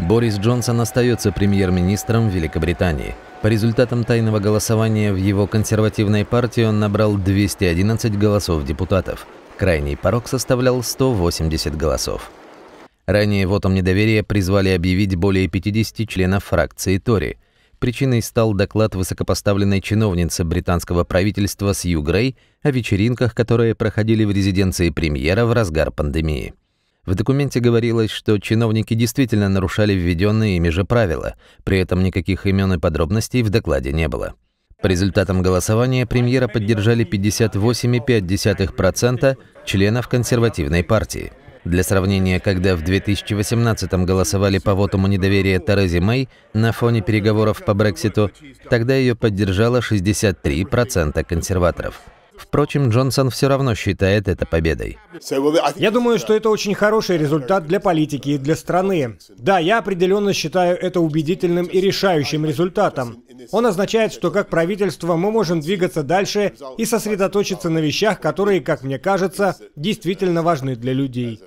Борис Джонсон остается премьер-министром Великобритании. По результатам тайного голосования в его консервативной партии он набрал 211 голосов депутатов. Крайний порог составлял 180 голосов. Ранее вотом недоверия призвали объявить более 50 членов фракции Тори – Причиной стал доклад высокопоставленной чиновницы британского правительства Сью Грей о вечеринках, которые проходили в резиденции премьера в разгар пандемии. В документе говорилось, что чиновники действительно нарушали введенные ими же правила, при этом никаких имен и подробностей в докладе не было. По результатам голосования премьера поддержали 58,5% членов консервативной партии – для сравнения, когда в 2018 голосовали по вотуму недоверия Терезе Мэй на фоне переговоров по Брекситу, тогда ее поддержало 63% консерваторов. Впрочем, Джонсон все равно считает это победой. Я думаю, что это очень хороший результат для политики и для страны. Да, я определенно считаю это убедительным и решающим результатом. Он означает, что как правительство мы можем двигаться дальше и сосредоточиться на вещах, которые, как мне кажется, действительно важны для людей.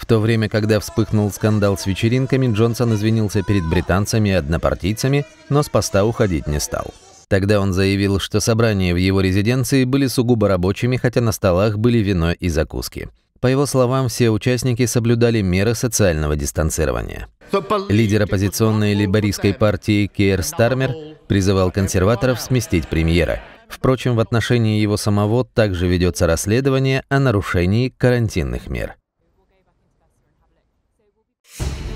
В то время, когда вспыхнул скандал с вечеринками, Джонсон извинился перед британцами и однопартийцами, но с поста уходить не стал. Тогда он заявил, что собрания в его резиденции были сугубо рабочими, хотя на столах были вино и закуски. По его словам, все участники соблюдали меры социального дистанцирования. Лидер оппозиционной либерийской партии Кейр Стармер призывал консерваторов сместить премьера. Впрочем, в отношении его самого также ведется расследование о нарушении карантинных мер.